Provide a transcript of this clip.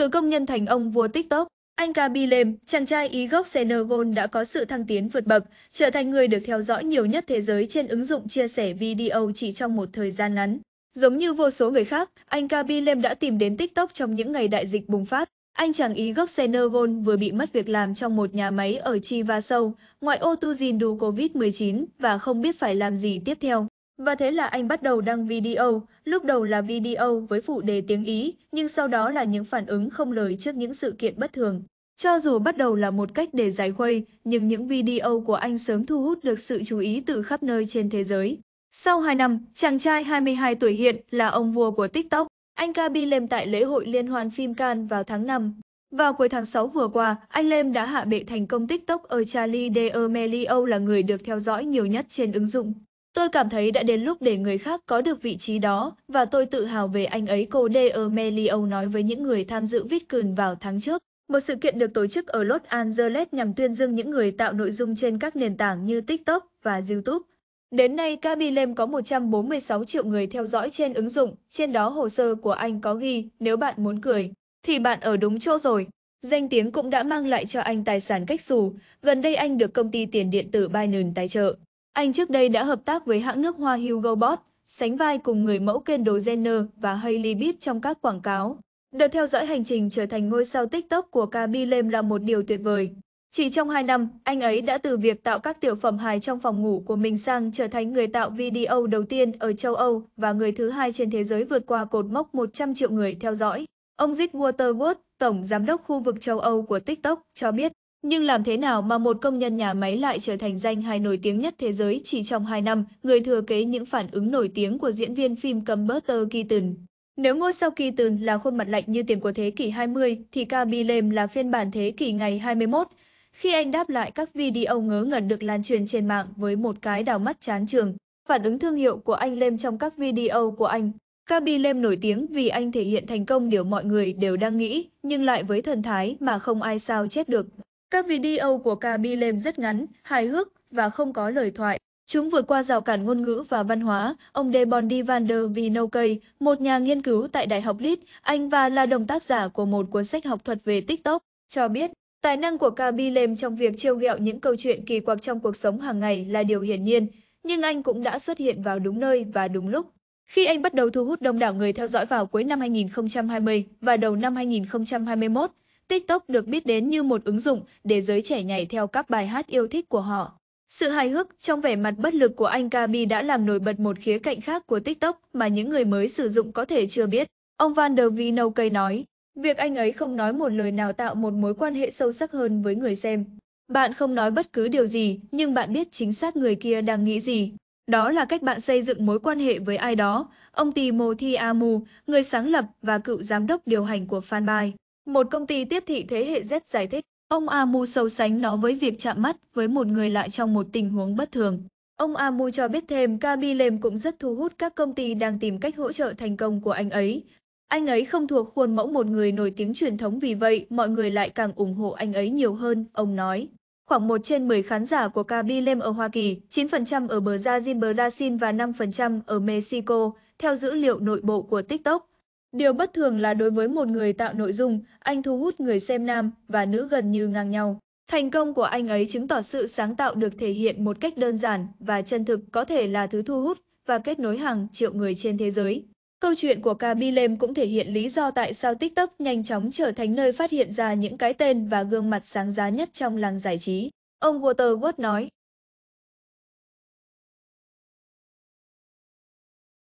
Từ công nhân thành ông vua TikTok, anh Kabilem, chàng trai Ý gốc Senegal đã có sự thăng tiến vượt bậc, trở thành người được theo dõi nhiều nhất thế giới trên ứng dụng chia sẻ video chỉ trong một thời gian ngắn. Giống như vô số người khác, anh Kabilem đã tìm đến TikTok trong những ngày đại dịch bùng phát. Anh chàng Ý gốc Senegal vừa bị mất việc làm trong một nhà máy ở Chivasso, ngoại ô Tuzin du Covid-19 và không biết phải làm gì tiếp theo. Và thế là anh bắt đầu đăng video, lúc đầu là video với phụ đề tiếng Ý, nhưng sau đó là những phản ứng không lời trước những sự kiện bất thường. Cho dù bắt đầu là một cách để giải khuây, nhưng những video của anh sớm thu hút được sự chú ý từ khắp nơi trên thế giới. Sau 2 năm, chàng trai 22 tuổi hiện là ông vua của TikTok. Anh Gabi Lem tại lễ hội liên hoan phim Cannes vào tháng 5. Vào cuối tháng 6 vừa qua, anh Lem đã hạ bệ thành công TikTok ở Charlie D'Amelio là người được theo dõi nhiều nhất trên ứng dụng. Tôi cảm thấy đã đến lúc để người khác có được vị trí đó và tôi tự hào về anh ấy cô D'Amelio nói với những người tham dự Vidcon vào tháng trước. Một sự kiện được tổ chức ở Los Angeles nhằm tuyên dương những người tạo nội dung trên các nền tảng như TikTok và YouTube. Đến nay, Kabilem có 146 triệu người theo dõi trên ứng dụng, trên đó hồ sơ của anh có ghi, nếu bạn muốn cười, thì bạn ở đúng chỗ rồi. Danh tiếng cũng đã mang lại cho anh tài sản cách xù, gần đây anh được công ty tiền điện tử Binance tài trợ. Anh trước đây đã hợp tác với hãng nước hoa Hugo Boss, sánh vai cùng người mẫu Kendall Jenner và Hailey Bieber trong các quảng cáo. Được theo dõi hành trình trở thành ngôi sao TikTok của Kaby Lem là một điều tuyệt vời. Chỉ trong 2 năm, anh ấy đã từ việc tạo các tiểu phẩm hài trong phòng ngủ của mình sang trở thành người tạo video đầu tiên ở châu Âu và người thứ hai trên thế giới vượt qua cột mốc 100 triệu người theo dõi. Ông Zig Waterwood, tổng giám đốc khu vực châu Âu của TikTok, cho biết nhưng làm thế nào mà một công nhân nhà máy lại trở thành danh hài nổi tiếng nhất thế giới chỉ trong 2 năm, người thừa kế những phản ứng nổi tiếng của diễn viên phim cầm Buster Keaton? Nếu ngôi sao Keaton là khuôn mặt lạnh như tiền của thế kỷ 20, thì Lem là phiên bản thế kỷ ngày 21, khi anh đáp lại các video ngớ ngẩn được lan truyền trên mạng với một cái đào mắt chán trường. Phản ứng thương hiệu của anh Lem trong các video của anh. Lem nổi tiếng vì anh thể hiện thành công điều mọi người đều đang nghĩ, nhưng lại với thần thái mà không ai sao chết được. Các video của Kabilem rất ngắn, hài hước và không có lời thoại. Chúng vượt qua rào cản ngôn ngữ và văn hóa. Ông Debondi van der Vinokey, một nhà nghiên cứu tại Đại học Leeds, Anh và là đồng tác giả của một cuốn sách học thuật về TikTok, cho biết tài năng của Kabilem trong việc trêu ghẹo những câu chuyện kỳ quặc trong cuộc sống hàng ngày là điều hiển nhiên, nhưng anh cũng đã xuất hiện vào đúng nơi và đúng lúc. Khi anh bắt đầu thu hút đông đảo người theo dõi vào cuối năm 2020 và đầu năm 2021, TikTok được biết đến như một ứng dụng để giới trẻ nhảy theo các bài hát yêu thích của họ. Sự hài hước trong vẻ mặt bất lực của anh Kabi đã làm nổi bật một khía cạnh khác của TikTok mà những người mới sử dụng có thể chưa biết. Ông Van der Vinokey nói, việc anh ấy không nói một lời nào tạo một mối quan hệ sâu sắc hơn với người xem. Bạn không nói bất cứ điều gì, nhưng bạn biết chính xác người kia đang nghĩ gì. Đó là cách bạn xây dựng mối quan hệ với ai đó. Ông Timothy Amu, người sáng lập và cựu giám đốc điều hành của Fanbyte. Một công ty tiếp thị thế hệ Z giải thích, ông Amu so sánh nó với việc chạm mắt với một người lạ trong một tình huống bất thường. Ông Amu cho biết thêm Kabilem cũng rất thu hút các công ty đang tìm cách hỗ trợ thành công của anh ấy. Anh ấy không thuộc khuôn mẫu một người nổi tiếng truyền thống vì vậy mọi người lại càng ủng hộ anh ấy nhiều hơn, ông nói. Khoảng 1 trên 10 khán giả của Kabilem ở Hoa Kỳ, 9% ở Brazil, Brazil và 5% ở Mexico, theo dữ liệu nội bộ của TikTok. Điều bất thường là đối với một người tạo nội dung, anh thu hút người xem nam và nữ gần như ngang nhau. Thành công của anh ấy chứng tỏ sự sáng tạo được thể hiện một cách đơn giản và chân thực có thể là thứ thu hút và kết nối hàng triệu người trên thế giới. Câu chuyện của Kabilem cũng thể hiện lý do tại sao TikTok nhanh chóng trở thành nơi phát hiện ra những cái tên và gương mặt sáng giá nhất trong làng giải trí. Ông Waterworth nói,